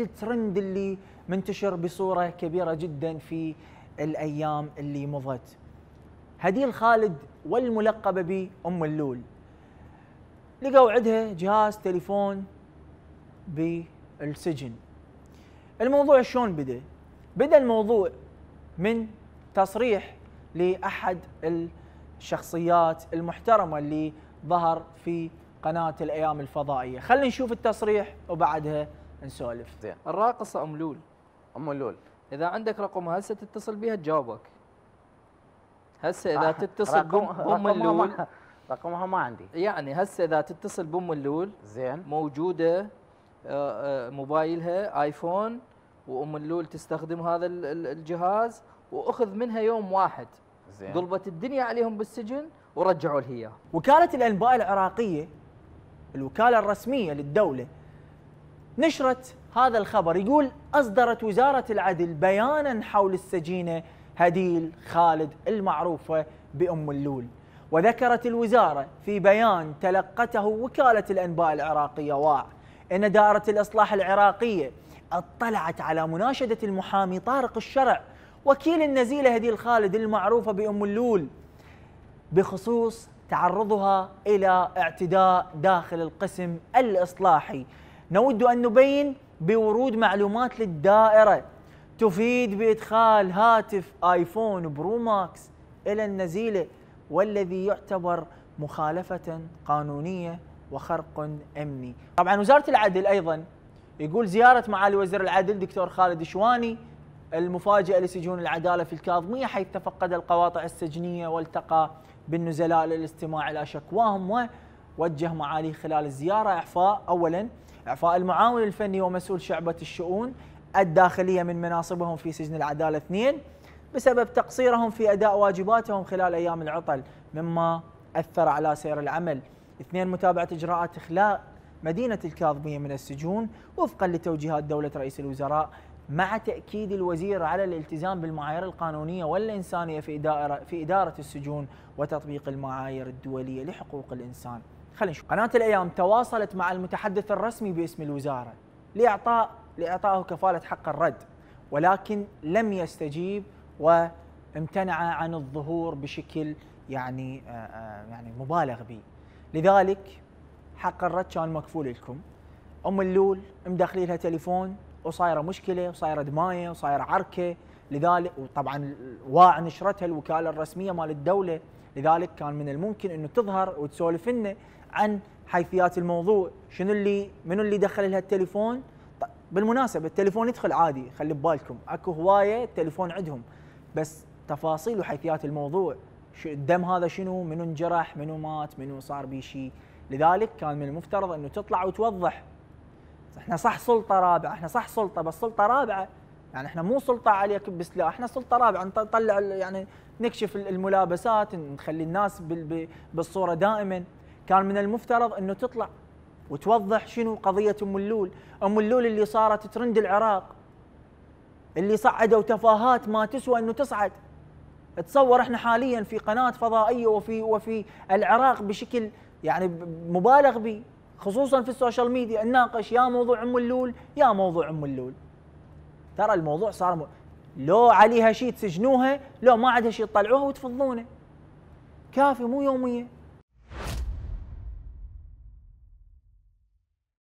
الترند اللي منتشر بصوره كبيره جدا في الايام اللي مضت. هديل خالد والملقبه بام اللول لقوا عندها جهاز تليفون بالسجن. الموضوع شلون بدا؟ بدا الموضوع من تصريح لاحد الشخصيات المحترمه اللي ظهر في قناه الايام الفضائيه، خلينا نشوف التصريح وبعدها نسولف زين الراقصه ام لول ام لول اذا عندك رقمها هسه تتصل بها تجاوبك هسه اذا آه تتصل رقم بام اللول رقمها ما عندي يعني هسه اذا تتصل بام اللول زين موجوده آه، آه، موبايلها ايفون وام اللول تستخدم هذا الجهاز واخذ منها يوم واحد زين ضربت الدنيا عليهم بالسجن ورجعوا لها اياه وكاله الانباء العراقيه الوكاله الرسميه للدوله نشرت هذا الخبر يقول أصدرت وزارة العدل بيانا حول السجينة هديل خالد المعروفة بأم اللول وذكرت الوزارة في بيان تلقته وكالة الأنباء العراقية واع أن دائرة الإصلاح العراقية اطلعت على مناشدة المحامي طارق الشرع وكيل النزيلة هديل خالد المعروفة بأم اللول بخصوص تعرضها إلى اعتداء داخل القسم الإصلاحي نود أن نبين بورود معلومات للدائرة تفيد بإدخال هاتف آيفون برو ماكس إلى النزيلة والذي يعتبر مخالفة قانونية وخرق أمني طبعا وزارة العدل أيضا يقول زيارة معالي وزير العدل دكتور خالد شواني المفاجئة لسجون العدالة في الكاظمية حيث تفقد القواطع السجنية والتقى بالنزلاء للاستماع إلى شكواهم ووجه معاليه خلال الزيارة إعفاء أولا إعفاء المعاون الفني ومسؤول شعبة الشؤون الداخلية من مناصبهم في سجن العدالة اثنين بسبب تقصيرهم في أداء واجباتهم خلال أيام العطل مما أثر على سير العمل اثنين متابعة إجراءات إخلاء مدينة الكاظمية من السجون وفقا لتوجيهات دولة رئيس الوزراء مع تأكيد الوزير على الالتزام بالمعايير القانونية والإنسانية في إدارة, في إدارة السجون وتطبيق المعايير الدولية لحقوق الإنسان خلينا نشوف قناة الأيام تواصلت مع المتحدث الرسمي باسم الوزارة لإعطاء لإعطائه كفالة حق الرد ولكن لم يستجيب وامتنع عن الظهور بشكل يعني آه، آه، يعني مبالغ به لذلك حق الرد كان مكفول لكم ام اللول مدخلي لها تليفون وصايره مشكله وصايره دمايه وصايره عركه لذلك وطبعا واع نشرتها الوكاله الرسميه مال الدوله لذلك كان من الممكن انه تظهر وتسولف لنا عن حيثيات الموضوع شنو اللي منو اللي دخل لها التليفون بالمناسبه التليفون يدخل عادي خلي ببالكم اكو هوايه التليفون عندهم بس تفاصيل وحيثيات الموضوع الدم هذا شنو منو انجرح منو مات منو صار بيه شيء لذلك كان من المفترض انه تطلع وتوضح احنا صح سلطه رابعه احنا صح سلطه بس سلطه رابعه يعني احنا مو سلطه عاليه بسلاح احنا سلطه رابعه نطلع يعني نكشف الملابسات نخلي الناس بالصوره دائما كان من المفترض انه تطلع وتوضح شنو قضيه ام اللول ام اللول اللي صارت ترند العراق اللي صعدوا تفاهات ما تسوى انه تصعد تصور احنا حاليا في قناه فضائيه وفي وفي العراق بشكل يعني مبالغ به خصوصا في السوشيال ميديا نناقش يا موضوع ام اللول يا موضوع ام اللول ترى الموضوع صار م... لو عليها شيء تسجنوها لو ما عندها شيء تطلعوها وتفضونه كافي مو يوميه